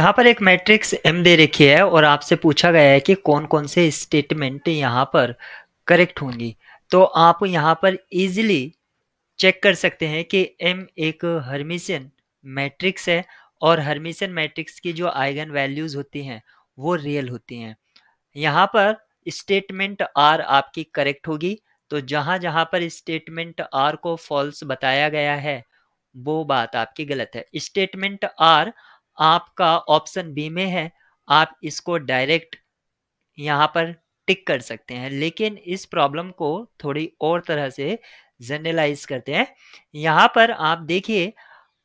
यहाँ पर एक मैट्रिक्स एम दे रखी है और आपसे पूछा गया है कि कौन कौन से स्टेटमेंट यहाँ पर करेक्ट होंगी तो आप यहाँ पर इजीली चेक कर सकते हैं कि एम एक हर्मिशियन मैट्रिक्स है और हर्मिशियन मैट्रिक्स की जो आइगन वैल्यूज होती हैं वो रियल होती हैं यहाँ पर स्टेटमेंट आर आपकी करेक्ट होगी तो जहाँ जहाँ पर स्टेटमेंट आर को फॉल्स बताया गया है वो बात आपकी गलत है स्टेटमेंट आर आपका ऑप्शन बी में है आप इसको डायरेक्ट यहाँ पर टिक कर सकते हैं लेकिन इस प्रॉब्लम को थोड़ी और तरह से जनरलाइज करते हैं यहाँ पर आप देखिए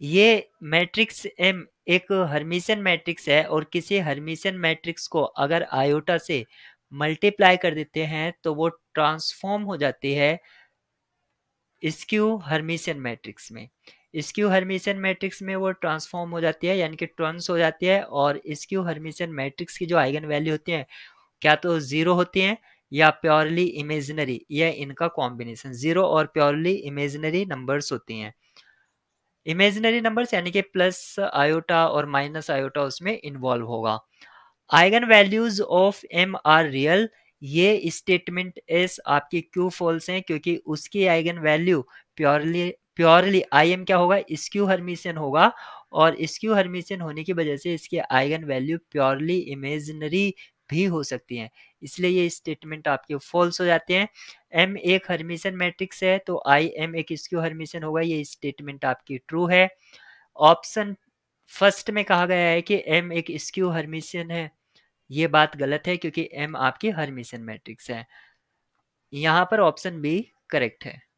ये मैट्रिक्स एम एक हर्मिशन मैट्रिक्स है और किसी हर्मिशन मैट्रिक्स को अगर आयोटा से मल्टीप्लाई कर देते हैं तो वो ट्रांसफॉर्म हो जाती है स्क्यू हर्मिशन मैट्रिक्स में स्क्यू हर्मिशियन मैट्रिक्स में वो ट्रांसफॉर्म हो जाती है यानी कि ट्रंस हो जाती है और स्क्यू हर्मिशियन मैट्रिक्स की जो आइगन वैल्यू होती है क्या तो ज़ीरो होती हैं या प्योरली इमेजिनरी या इनका कॉम्बिनेशन ज़ीरो और प्योरली इमेजिनरी नंबर्स होती हैं इमेजिनरी नंबर्स यानी कि प्लस आयोटा और माइनस आयोटा उसमें इन्वॉल्व होगा eigen values of M are real ये स्टेटमेंट एस आपकी क्यू फॉल्स हैं क्योंकि उसकी eigen value purely purely I M क्या होगा स्क्यू हर्मिशियन होगा और स्क्यू हर्मिशियन होने की वजह से इसके आइगन वैल्यू प्योरली इमेजनरी भी हो सकती हैं इसलिए ये स्टेटमेंट आपके फॉल्स हो जाते हैं एम एक हर्मिशन मैट्रिक्स है तो आई एम एक स्क्यू हर्मिशन होगा ये स्टेटमेंट आपकी ट्रू है ऑप्शन फर्स्ट में कहा गया है कि एम एक स्क्यू हर्मिशन है ये बात गलत है क्योंकि एम आपकी हर्मिशन मैट्रिक्स है यहाँ पर ऑप्शन बी करेक्ट है